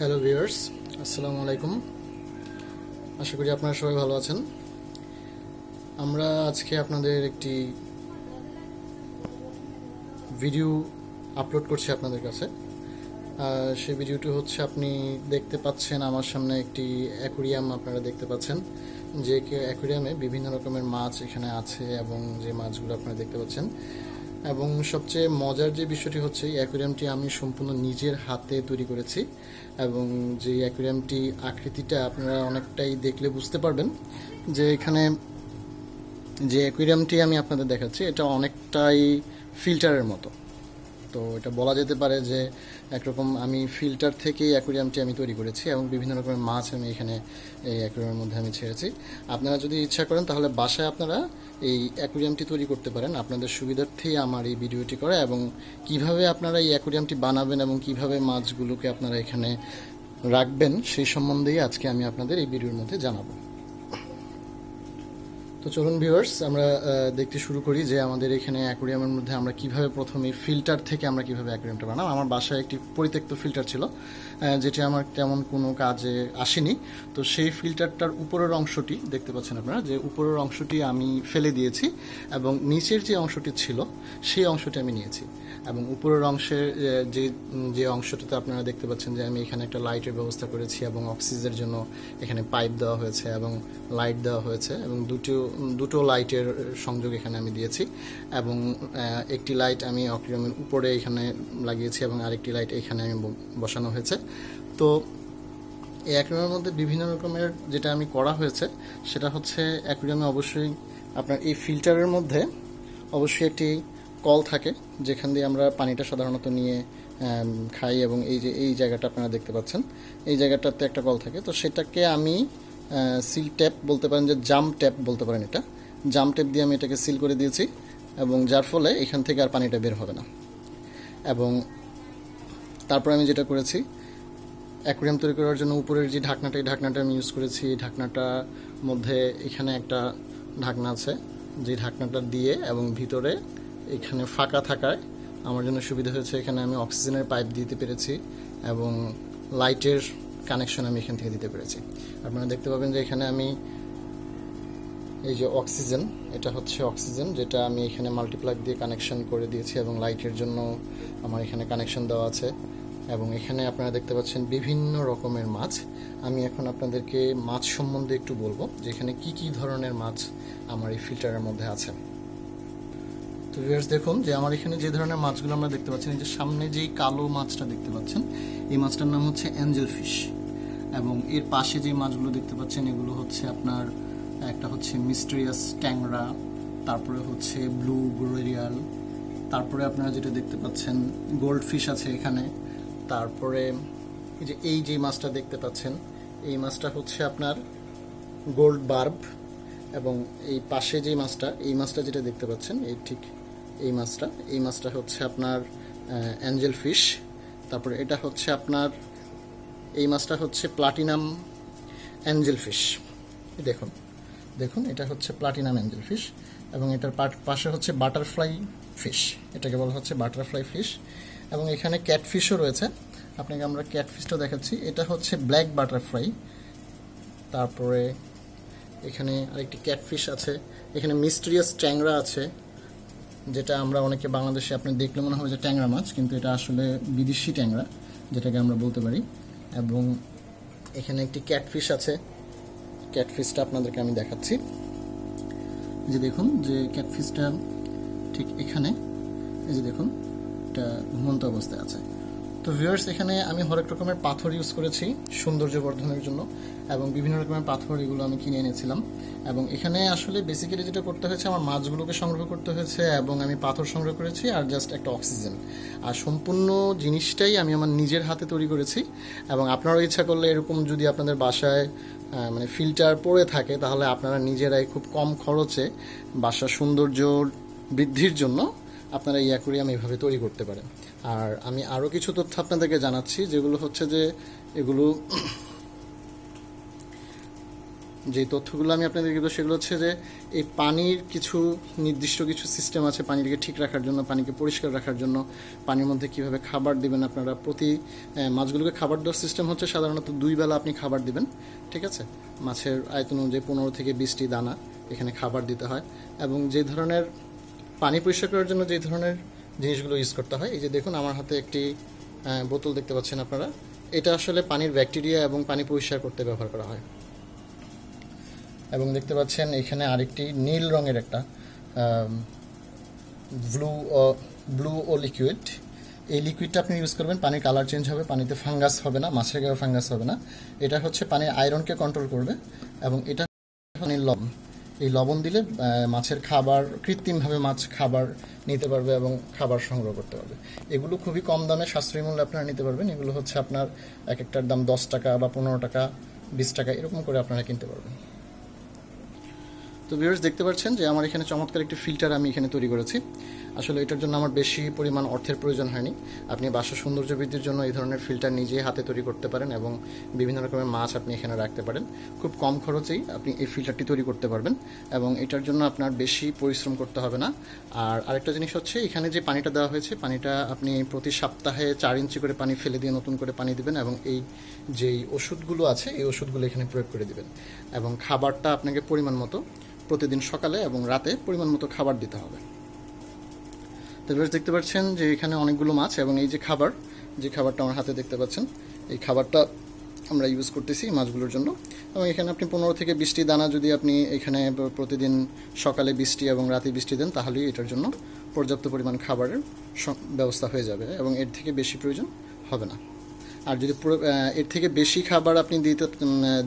hello viewers আসসালামু আলাইকুম আশা করি আপনারা সবাই ভালো আছেন আমরা আজকে আপনাদের একটি ভিডিও আপলোড করছি আপনাদের কাছে সেই ভিডিওটি হচ্ছে আপনি দেখতে পাচ্ছেন আমার সামনে একটি অ্যাকুরিয়াম আপনারা দেখতে পাচ্ছেন যে অ্যাকুরিয়ামে বিভিন্ন রকমের মাছ এখানে আছে এবং যে মাছগুলো আপনারা দেখতে পাচ্ছেন এবং সবচেয়ে মজার যে বিষয়টি হচ্ছে অ্যাকোয়ারিয়ামটি আমি সম্পূর্ণ নিজের হাতে তৈরি করেছি এবং যে অ্যাকোয়ারিয়ামটি আকৃতিটা আপনারা অনেকটাই দেখলে বুঝতে পারবেন যে এখানে যে অ্যাকুরিয়ামটি আমি আপনাদের দেখাচ্ছি এটা অনেকটাই ফিল্টারের মতো তো এটা বলা যেতে পারে যে একরকম আমি ফিল্টার থেকেই অ্যাকোরিয়ামটি আমি তৈরি করেছি এবং বিভিন্ন রকমের মাছ আমি এখানে এই অ্যাকোরিয়ামের মধ্যে আমি ছেড়েছি আপনারা যদি ইচ্ছা করেন তাহলে বাসায় আপনারা এই অ্যাকোরিয়ামটি তৈরি করতে পারেন আপনাদের সুবিধার্থেই আমার এই ভিডিওটি করা এবং কিভাবে আপনারা এই অ্যাকোরিয়ামটি বানাবেন এবং কিভাবে মাছগুলোকে আপনারা এখানে রাখবেন সেই সম্বন্ধেই আজকে আমি আপনাদের এই ভিডিওর মধ্যে জানাবো তো চলুন ভিউয়ার্স আমরা দেখতে শুরু করি যে আমাদের এখানে অ্যাকোরিয়ামের মধ্যে আমরা কিভাবে প্রথমে ফিল্টার থেকে আমরা কিভাবে অ্যাকোরিয়ামটা বানাম আমার বাসায় একটি পরিত্যক্ত ফিল্টার ছিল যেটি আমার তেমন কোনো কাজে আসেনি তো সেই ফিল্টারটার উপরের অংশটি দেখতে পাচ্ছেন আপনারা যে উপরের অংশটি আমি ফেলে দিয়েছি এবং নিচের যে অংশটি ছিল সেই অংশটি আমি নিয়েছি এবং উপরের অংশের যে যে অংশটিতে আপনারা দেখতে পাচ্ছেন যে আমি এখানে একটা লাইটের ব্যবস্থা করেছি এবং অক্সিজেনের জন্য এখানে পাইপ দেওয়া হয়েছে এবং লাইট দেওয়া হয়েছে এবং দুটিও দুটো লাইটের সংযোগ এখানে আমি দিয়েছি এবং একটি লাইট আমি অক্রিয়মের উপরে এখানে লাগিয়েছি এবং আরেকটি লাইট এখানে আমি বসানো হয়েছে তো এই অ্যাকুরিয়ামের মধ্যে বিভিন্ন রকমের যেটা আমি করা হয়েছে সেটা হচ্ছে অ্যাকুরিয়ামে অবশ্যই আপনার এই ফিল্টারের মধ্যে অবশ্যই একটি কল থাকে যেখান দিয়ে আমরা পানিটা সাধারণত নিয়ে খাই এবং এই যে এই জায়গাটা আপনারা দেখতে পাচ্ছেন এই জায়গাটাতে একটা কল থাকে তো সেটাকে আমি সিল ট্যাপ বলতে পারেন যে জাম ট্যাপ বলতে পারেন এটা জাম ট্যাপ দিয়ে আমি এটাকে সিল করে দিয়েছি এবং যার ফলে এখান থেকে আর পানিটা বের হবে না এবং তারপরে আমি যেটা করেছি অ্যাকোরিয়াম তৈরি করার জন্য উপরের যে ঢাকনাটা এই ঢাকনাটা আমি ইউজ করেছি এই ঢাকনাটার মধ্যে এখানে একটা ঢাকনা আছে যে ঢাকনাটা দিয়ে এবং ভিতরে এখানে ফাঁকা থাকায় আমার জন্য সুবিধা হয়েছে এখানে আমি অক্সিজেনের পাইপ দিতে পেরেছি এবং লাইটের কানেকশন আমি এখান থেকে দিতে পেরেছি আপনারা দেখতে পাবেন যে এখানে আমি এই যে অক্সিজেন এটা হচ্ছে অক্সিজেন যেটা আমি এখানে মাল্টিপ্লাক দিয়ে কানেকশন করে দিয়েছি এবং লাইটের জন্য আমার এখানে কানেকশন দেওয়া আছে এবং এখানে আপনারা দেখতে পাচ্ছেন বিভিন্ন রকমের মাছ আমি এখন আপনাদেরকে মাছ সম্বন্ধে একটু বলবো যে এখানে কি কি ধরনের মাছ আমার এই ফিল্টারের মধ্যে আছে তো ভিউয়ার্স দেখুন যে আমার এখানে যে ধরনের মাছগুলো আমরা দেখতে পাচ্ছেন এই যে সামনে যেই কালো মাছটা দেখতে পাচ্ছেন এই মাছটার নাম হচ্ছে অ্যাঞ্জেল ফিশ এবং এর পাশে যে মাছগুলো দেখতে পাচ্ছেন এগুলো হচ্ছে আপনার একটা হচ্ছে মিস্ট্রিয়াস ট্যাংরা তারপরে হচ্ছে ব্লু গোরিয়াল তারপরে আপনারা যেটা দেখতে পাচ্ছেন গোল্ড ফিশ আছে এখানে তারপরে এই যে এই যে মাছটা দেখতে পাচ্ছেন এই মাছটা হচ্ছে আপনার গোল্ড বার্ব এবং এই পাশে যে মাছটা এই মাছটা যেটা দেখতে পাচ্ছেন এই ঠিক এই মাছটা এই মাছটা হচ্ছে আপনার অ্যাঞ্জেল ফিশ তারপরে এটা হচ্ছে আপনার এই মাছটা হচ্ছে প্লাটিনাম অ্যাঞ্জেল ফিশ দেখুন দেখুন এটা হচ্ছে প্লাটিনাম অ্যাঞ্জেল ফিশ এবং এটার পাশে হচ্ছে বাটারফ্লাই ফিশ এটাকে বলা হচ্ছে বাটারফ্লাই ফিশ এবং এখানে ক্যাটফিশও রয়েছে আপনাকে আমরা ক্যাটফিশটা দেখাচ্ছি এটা হচ্ছে ব্ল্যাক বাটারফ্লাই তারপরে এখানে আরেকটি ক্যাটফিশ আছে এখানে মিস্টিরিয়াস ট্যাংরা আছে যেটা আমরা অনেকে বাংলাদেশে আপনি দেখলে মনে হবে যে ট্যাংরা মাছ কিন্তু এটা আসলে বিদেশি ট্যাংরা যেটাকে আমরা বলতে পারি এবং এখানে একটি ক্যাটফিশ আছে ক্যাটফিশটা আপনাদেরকে আমি দেখাচ্ছি যে দেখুন যে ক্যাটফিশটা ঠিক এখানে এই যে দেখুন এটা ঘুমন্ত অবস্থায় আছে তো ভিউয়ার্স এখানে আমি হরেক রকমের পাথর ইউজ করেছি সৌন্দর্য বর্ধনের জন্য এবং বিভিন্ন রকমের পাথর এগুলো আমি কিনে এনেছিলাম এবং এখানে আসলে বেসিক্যালি যেটা করতে হয়েছে আমার মাছগুলোকে সংগ্রহ করতে হয়েছে এবং আমি পাথর সংগ্রহ করেছি আর জাস্ট একটা অক্সিজেন আর সম্পূর্ণ জিনিসটাই আমি আমার নিজের হাতে তৈরি করেছি এবং আপনারও ইচ্ছা করলে এরকম যদি আপনাদের বাসায় মানে ফিল্টার পড়ে থাকে তাহলে আপনারা নিজেরাই খুব কম খরচে বাসার সৌন্দর্য বৃদ্ধির জন্য আপনারা এই অ্যাকোরিয়াম এইভাবে তৈরি করতে পারেন আর আমি আরও কিছু তথ্য আপনাদেরকে জানাচ্ছি যেগুলো হচ্ছে যে এগুলো যে তথ্যগুলো আমি আপনাদেরকে দেবো সেগুলো হচ্ছে যে এই পানির কিছু নির্দিষ্ট কিছু সিস্টেম আছে পানিটাকে ঠিক রাখার জন্য পানিকে পরিষ্কার রাখার জন্য পানির মধ্যে কিভাবে খাবার দিবেন আপনারা প্রতি মাছগুলোকে খাবার দেওয়ার সিস্টেম হচ্ছে সাধারণত দুই বেলা আপনি খাবার দিবেন ঠিক আছে মাছের আয়তন অনুযায়ী পনেরো থেকে বিশটি দানা এখানে খাবার দিতে হয় এবং যে ধরনের পানি পরিষ্কার করার জন্য যে ধরনের জিনিসগুলো ইউজ করতে হয় এই যে দেখুন আমার হাতে একটি বোতল দেখতে পাচ্ছেন আপনারা এটা আসলে পানির ব্যাকটেরিয়া এবং পানি পরিষ্কার করতে ব্যবহার করা হয় এবং দেখতে পাচ্ছেন এখানে আরেকটি নীল রঙের একটা ব্লু ব্লু ও লিকুইড এই লিকুইডটা আপনি ইউজ করবেন পানির কালার চেঞ্জ হবে পানিতে ফাঙ্গাস হবে না মাছের গায়ে ফাঙ্গাস হবে না এটা হচ্ছে পানির আয়রনকে কন্ট্রোল করবে এবং এটা লবণ এই লবণ দিলে মাছের খাবার কৃত্রিমভাবে মাছ খাবার নিতে পারবে এবং খাবার সংগ্রহ করতে পারবে এগুলো খুবই কম দামে সাশ্রয়ী মূল্যে আপনারা নিতে পারবেন এগুলো হচ্ছে আপনার এক একটার দাম দশ টাকা বা পনেরো টাকা বিশ টাকা এরকম করে আপনারা কিনতে পারবেন তো ভিউয়ার্স দেখতে পাচ্ছেন যে আমার এখানে চমৎকার একটি ফিল্টার আমি এখানে তৈরি করেছি আসলে এটার জন্য আমার বেশি পরিমাণ অর্থের প্রয়োজন হয়নি আপনি বাসা সৌন্দর্য বৃদ্ধির জন্য এই ধরনের ফিল্টার নিজেই হাতে তৈরি করতে পারেন এবং বিভিন্ন রকমের মাছ আপনি এখানে রাখতে পারেন খুব কম খরচেই আপনি এই ফিল্টারটি তৈরি করতে পারবেন এবং এটার জন্য আপনার বেশি পরিশ্রম করতে হবে না আর আরেকটা জিনিস হচ্ছে এখানে যে পানিটা দেওয়া হয়েছে পানিটা আপনি প্রতি সপ্তাহে চার ইঞ্চি করে পানি ফেলে দিয়ে নতুন করে পানি দিবেন এবং এই যেই ওষুধগুলো আছে এই ওষুধগুলো এখানে প্রয়োগ করে দিবেন এবং খাবারটা আপনাকে পরিমাণ মতো প্রতিদিন সকালে এবং রাতে পরিমাণ মতো খাবার দিতে হবে তো এবার দেখতে পাচ্ছেন যে এখানে অনেকগুলো মাছ এবং এই যে খাবার যে খাবারটা আমার হাতে দেখতে পাচ্ছেন এই খাবারটা আমরা ইউজ করতেছি মাছগুলোর জন্য এবং এখানে আপনি পনেরো থেকে বিশটি দানা যদি আপনি এখানে প্রতিদিন সকালে বৃষ্টি এবং রাতে বৃষ্টি দেন তাহলেই এটার জন্য পর্যাপ্ত পরিমাণ খাবারের ব্যবস্থা হয়ে যাবে এবং এর থেকে বেশি প্রয়োজন হবে না আর যদি পুরো এর থেকে বেশি খাবার আপনি দিতে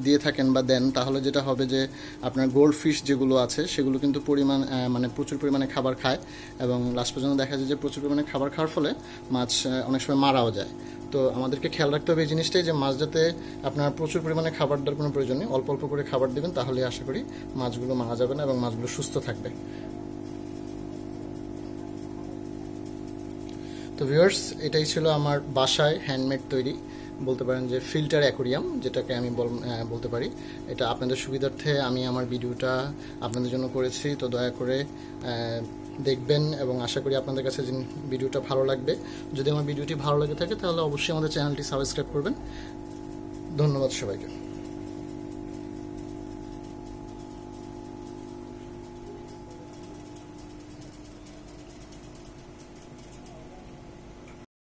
দিয়ে থাকেন বা দেন তাহলে যেটা হবে যে আপনার গোল্ড ফিশ যেগুলো আছে সেগুলো কিন্তু পরিমাণ মানে প্রচুর পরিমাণে খাবার খায় এবং লাস্ট পর্যন্ত দেখা যায় যে প্রচুর পরিমাণে খাবার খাওয়ার ফলে মাছ অনেক সময় মারাও যায় তো আমাদেরকে খেয়াল রাখতে হবে এই জিনিসটাই যে মাছ যাতে আপনার প্রচুর পরিমাণে খাবার দেওয়ার কোনো প্রয়োজন নেই অল্প অল্প করে খাবার দেবেন তাহলে আশা করি মাছগুলো মারা যাবে না এবং মাছগুলো সুস্থ থাকবে তো ভিউয়ার্স এটাই ছিল আমার বাসায় হ্যান্ডমেড তৈরি বলতে পারেন যে ফিল্টার অ্যাকোরিয়াম যেটাকে আমি বলতে পারি এটা আপনাদের সুবিধার্থে আমি আমার ভিডিওটা আপনাদের জন্য করেছি তো দয়া করে দেখবেন এবং আশা করি আপনাদের কাছে ভিডিওটা ভালো লাগবে যদি আমার ভিডিওটি ভালো লাগে থাকে তাহলে অবশ্যই আমাদের চ্যানেলটি সাবস্ক্রাইব করবেন ধন্যবাদ সবাইকে